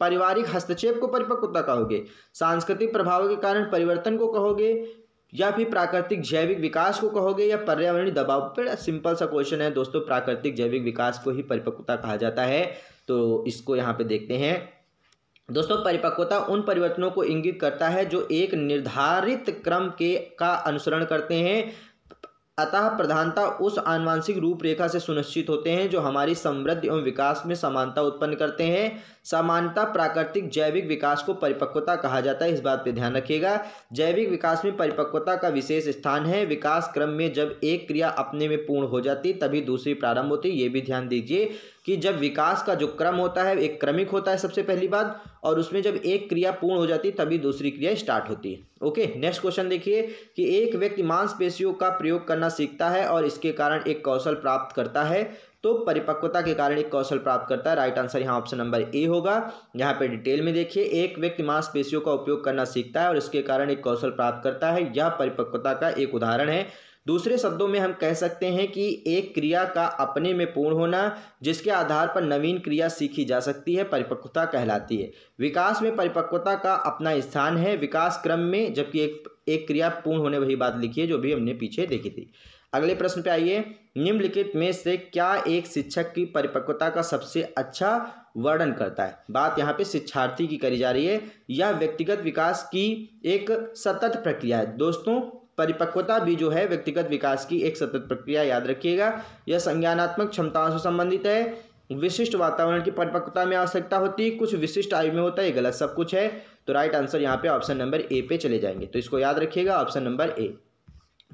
पारिवारिक हस्तक्षेप को परिपक्वता कहोगे सांस्कृतिक प्रभावों के कारण परिवर्तन को कहोगे या फिर प्राकृतिक जैविक विकास को कहोगे या पर्यावरणीय दबाव पर सिंपल सा क्वेश्चन है दोस्तों प्राकृतिक जैविक विकास को ही परिपक्वता कहा जाता है तो इसको यहाँ पे देखते हैं दोस्तों परिपक्वता उन परिवर्तनों को इंगित करता है जो एक निर्धारित क्रम के का अनुसरण करते हैं अतः प्रधानता उस आनुवांशिक रूपरेखा से सुनिश्चित होते हैं जो हमारी समृद्धि एवं विकास में समानता उत्पन्न करते हैं सामान्यता प्राकृतिक जैविक विकास को परिपक्वता कहा जाता है इस बात पर ध्यान रखिएगा जैविक विकास में परिपक्वता का विशेष स्थान है विकास क्रम में जब एक क्रिया अपने में पूर्ण हो जाती तभी दूसरी प्रारंभ होती है ये भी ध्यान दीजिए कि जब विकास का जो क्रम होता है एक क्रमिक होता है सबसे पहली बात और उसमें जब एक क्रिया पूर्ण हो जाती तभी दूसरी क्रिया स्टार्ट होती है ओके नेक्स्ट क्वेश्चन देखिए कि एक व्यक्ति मांसपेशियों का प्रयोग करना सीखता है और इसके कारण एक कौशल प्राप्त करता है तो परिपक्वता के कारण एक कौशल प्राप्त करता है राइट आंसर यहाँ ऑप्शन नंबर ए होगा यहाँ पे डिटेल में देखिए एक व्यक्ति मांसपेशियों का उपयोग करना सीखता है और इसके कारण एक कौशल प्राप्त करता है यह परिपक्वता का एक उदाहरण है दूसरे शब्दों में हम कह सकते हैं कि एक क्रिया का अपने में पूर्ण होना जिसके आधार पर नवीन क्रिया सीखी जा सकती है परिपक्वता कहलाती है विकास में परिपक्वता का अपना स्थान है विकास क्रम में जबकि एक एक क्रिया पूर्ण होने वही बात लिखी है जो भी हमने पीछे देखी थी अगले प्रश्न पे आइए निम्नलिखित में से क्या एक शिक्षक की परिपक्वता का सबसे अच्छा वर्णन करता है बात यहाँ पे शिक्षार्थी की करी जा रही है यह व्यक्तिगत विकास की एक सतत प्रक्रिया है दोस्तों परिपक्वता भी जो है व्यक्तिगत विकास की एक सतत प्रक्रिया याद रखिएगा यह संज्ञानात्मक क्षमताओं से संबंधित है विशिष्ट वातावरण की परिपक्वता में आवश्यकता होती है कुछ विशिष्ट आयु में होता है गलत सब कुछ है तो राइट आंसर यहाँ पे ऑप्शन नंबर ए पे चले जाएंगे तो इसको याद रखिएगा ऑप्शन नंबर ए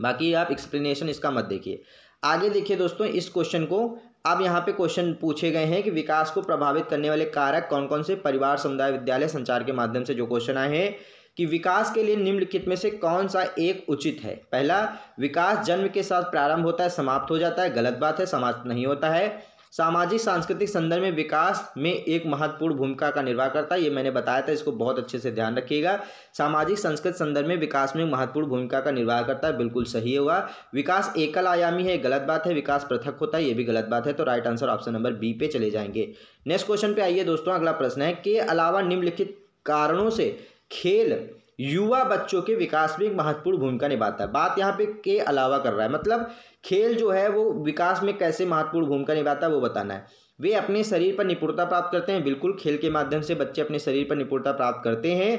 बाकी आप एक्सप्लेनेशन इसका मत देखिए आगे देखिए दोस्तों इस क्वेश्चन को अब यहाँ पे क्वेश्चन पूछे गए हैं कि विकास को प्रभावित करने वाले कारक कौन कौन से परिवार समुदाय विद्यालय संचार के माध्यम से जो क्वेश्चन आए हैं कि विकास के लिए निम्नलिखित में से कौन सा एक उचित है पहला विकास जन्म के साथ प्रारंभ होता है समाप्त हो जाता है गलत बात है समाप्त नहीं होता है सामाजिक सांस्कृतिक संदर्भ में विकास में एक महत्वपूर्ण भूमिका का निर्वाह करता है ये मैंने बताया था इसको बहुत अच्छे से ध्यान रखिएगा सामाजिक संस्कृत संदर्भ में विकास में महत्वपूर्ण भूमिका का निर्वाह करता है बिल्कुल सही होगा विकास एकल आयामी है गलत बात है विकास पृथक होता है ये भी गलत बात है तो right answer option number B पे चले जाएंगे नेक्स्ट क्वेश्चन पे आइए दोस्तों अगला प्रश्न है के अलावा निम्नलिखित कारणों से खेल युवा बच्चों के विकास में एक महत्वपूर्ण भूमिका निभाता है बात यहाँ पे के अलावा कर रहा है मतलब खेल जो है वो विकास में कैसे महत्वपूर्ण भूमिका निभाता है वो बताना है वे अपने शरीर पर निपुणता प्राप्त करते हैं बिल्कुल खेल के माध्यम से बच्चे अपने शरीर पर निपुणता प्राप्त करते हैं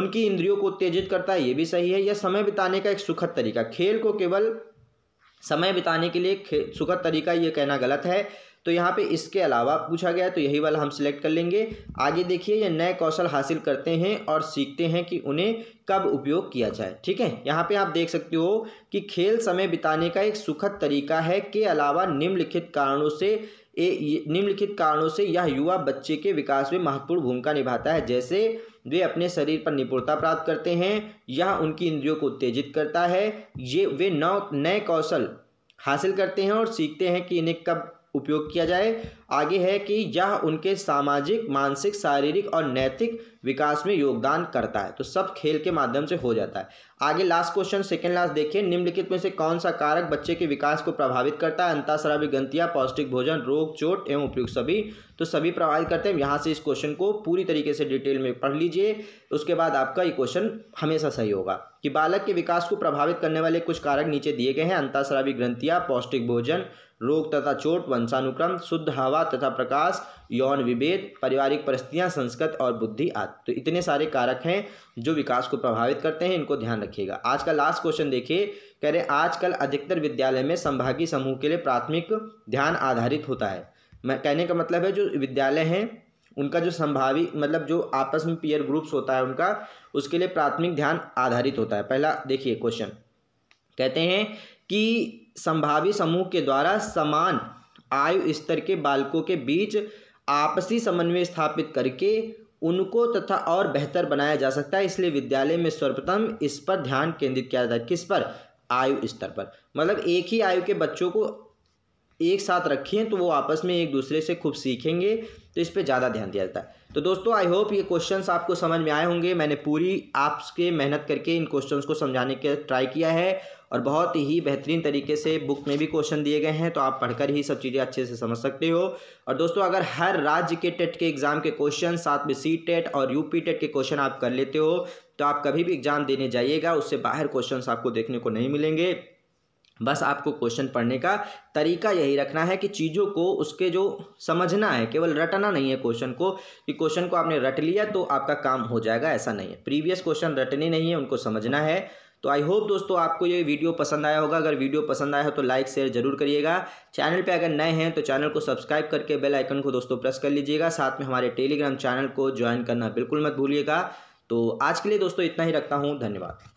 उनकी इंद्रियों को उत्तेजित करता है ये भी सही है यह समय बिताने का एक सुखद तरीका खेल को केवल समय बिताने के लिए सुखद तरीका ये कहना गलत है तो यहाँ पे इसके अलावा पूछा गया तो यही वाला हम सिलेक्ट कर लेंगे आगे देखिए ये नए कौशल हासिल करते हैं और सीखते हैं कि उन्हें कब उपयोग किया जाए ठीक है यहाँ पे आप देख सकते हो कि खेल समय बिताने का एक सुखद तरीका है के अलावा निम्नलिखित कारणों से ए निम्नलिखित कारणों से यह युवा बच्चे के विकास में महत्वपूर्ण भूमिका निभाता है जैसे वे अपने शरीर पर निपुणता प्राप्त करते हैं यह उनकी इंद्रियों को उत्तेजित करता है ये वे नौ नए कौशल हासिल करते हैं और सीखते हैं कि इन्हें कब उपयोग किया जाए आगे है कि यह उनके सामाजिक मानसिक शारीरिक और नैतिक विकास में योगदान करता है तो सब खेल के माध्यम से हो जाता है आगे लास्ट क्वेश्चन सेकेंड लास्ट देखिए निम्नलिखित में से कौन सा कारक बच्चे के विकास को प्रभावित करता है अंताशरा गंतियाँ पौष्टिक भोजन रोग चोट एवं उपयुक्त सभी तो सभी प्रभावित करते हैं यहाँ से इस क्वेश्चन को पूरी तरीके से डिटेल में पढ़ लीजिए उसके बाद आपका ये क्वेश्चन हमेशा सही होगा कि बालक के विकास को प्रभावित करने वाले कुछ कारक नीचे दिए गए हैं अंताशरावी ग्रंथिया पौष्टिक भोजन रोग तथा चोट वंशानुक्रम शुद्ध हवा तथा प्रकाश यौन विभेद पारिवारिक परिस्थितियाँ संस्कृत और बुद्धि आदि तो इतने सारे कारक हैं जो विकास को प्रभावित करते हैं इनको ध्यान रखिएगा आज का लास्ट क्वेश्चन देखिए कह रहे आजकल अधिकतर विद्यालय में संभागीय समूह के लिए प्राथमिक ध्यान आधारित होता है मैं कहने का मतलब है जो विद्यालय हैं उनका जो संभावी मतलब जो आपस में पीयर ग्रुप्स होता है उनका उसके लिए प्राथमिक ध्यान आधारित होता है पहला देखिए क्वेश्चन कहते हैं कि संभावी समूह के द्वारा समान आयु स्तर के बालकों के बीच आपसी समन्वय स्थापित करके उनको तथा और बेहतर बनाया जा सकता है इसलिए विद्यालय में सर्वप्रथम इस पर ध्यान केंद्रित किया जाता है किस पर आयु स्तर पर मतलब एक ही आयु के बच्चों को एक साथ रखें तो वो आपस में एक दूसरे से खूब सीखेंगे तो इस पर ज़्यादा ध्यान दिया जाता है तो दोस्तों आई होप ये क्वेश्चंस आपको समझ में आए होंगे मैंने पूरी आपके मेहनत करके इन क्वेश्चंस को समझाने के ट्राई किया है और बहुत ही बेहतरीन तरीके से बुक में भी क्वेश्चन दिए गए हैं तो आप पढ़कर ही सब चीज़ें अच्छे से समझ सकते हो और दोस्तों अगर हर राज्य के टेट के एग्ज़ाम के क्वेश्चन साथ में सी टेट और यूपी टेट के क्वेश्चन आप कर लेते हो तो आप कभी भी एग्ज़ाम देने जाइएगा उससे बाहर क्वेश्चन आपको देखने को नहीं मिलेंगे बस आपको क्वेश्चन पढ़ने का तरीका यही रखना है कि चीज़ों को उसके जो समझना है केवल रटना नहीं है क्वेश्चन को कि क्वेश्चन को आपने रट लिया तो आपका काम हो जाएगा ऐसा नहीं है प्रीवियस क्वेश्चन रटने नहीं है उनको समझना है तो आई होप दोस्तों आपको ये वीडियो पसंद आया होगा अगर वीडियो पसंद आया हो तो लाइक शेयर जरूर करिएगा चैनल पे अगर नए हैं तो चैनल को सब्सक्राइब करके बेल आइकन को दोस्तों प्रेस कर लीजिएगा साथ में हमारे टेलीग्राम चैनल को ज्वाइन करना बिल्कुल मत भूलिएगा तो आज के लिए दोस्तों इतना ही रखता हूँ धन्यवाद